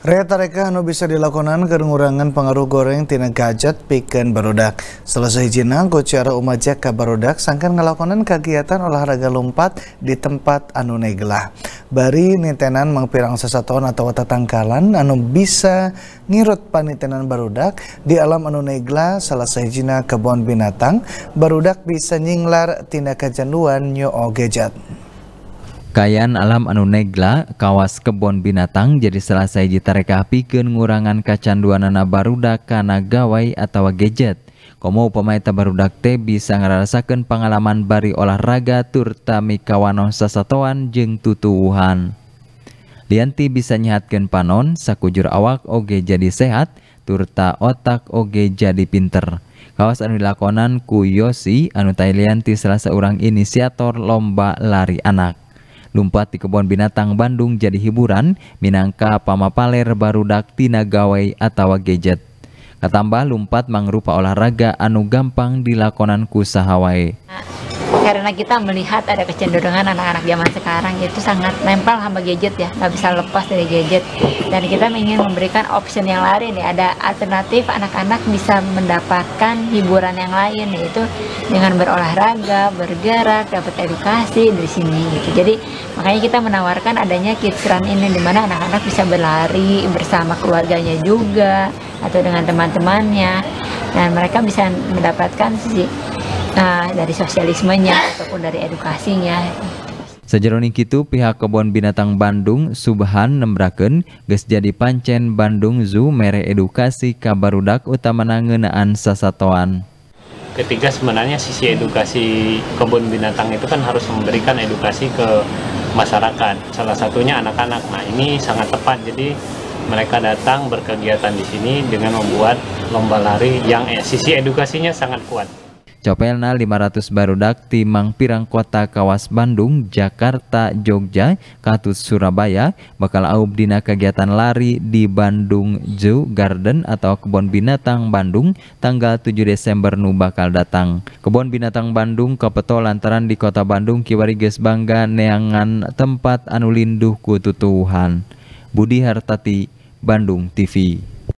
Reka-reka anu bisa dilakukan ke pengaruh goreng tina gadget pikeun barudak. Selesai jinang, go cara ke ka barudak sangkan ngelakonan kegiatan olahraga lompat di tempat anu negelah. Bari nitenan mangpirang sasatoan atau tetangkalan anu bisa ngirut panitenan barudak di alam anu negla selesai jina kebon binatang barudak bisa nyinglar tina kecanduan nyo gadget. Kayan alam anu negla, kawas kebon binatang jadi selesai sayaji tarekah pikeun ngurangan kacanduanana barudak kana gawai atau gadget. Komo upamai tabarudak teh bisa ngarasakeun pengalaman bari olahraga turta mikawano sasatoan jeung tutuwuhan. Lianti bisa nyihatkeun panon, sakujur awak oge jadi sehat, turta otak oge jadi pinter. Kawas anu dilakonan ku Yosi anu lianti salah seorang inisiator lomba lari anak. Lumpat di kebun binatang Bandung jadi hiburan, Minangka pamapaler barudak tina gawai atau gadget. Katambah lumpat mangrupa olahraga anu gampang dilakonan kusahawai karena kita melihat ada kecenderungan anak-anak zaman sekarang itu sangat nempel sama gadget ya nggak bisa lepas dari gadget dan kita ingin memberikan option yang lain nih ya, ada alternatif anak-anak bisa mendapatkan hiburan yang lain yaitu dengan berolahraga bergerak dapat edukasi di sini gitu jadi makanya kita menawarkan adanya kids run ini dimana anak-anak bisa berlari bersama keluarganya juga atau dengan teman-temannya dan mereka bisa mendapatkan sisi dari sosialismenya ataupun dari edukasinya Sejeroni itu, pihak Kebun Binatang Bandung Subhan nembraken geus jadi pancen Bandung Zoo mere edukasi kabarudak utama nangeunaan sasatoan. Ketiga sebenarnya sisi edukasi kebun binatang itu kan harus memberikan edukasi ke masyarakat. Salah satunya anak-anak. Nah ini sangat tepat. Jadi mereka datang berkegiatan di sini dengan membuat lomba lari yang eh, sisi edukasinya sangat kuat. Copelna 500 barudak timang Mangpirang Kota Kawas Bandung, Jakarta, Jogja, Katut Surabaya, bakal aub dina kegiatan lari di Bandung Zoo Garden atau Kebun Binatang Bandung tanggal 7 Desember nu bakal datang. Kebun Binatang Bandung kepeto lantaran di Kota Bandung kiwari geus bangga neangan tempat anu linduh ku Tuhan. Budi Hartati, Bandung TV.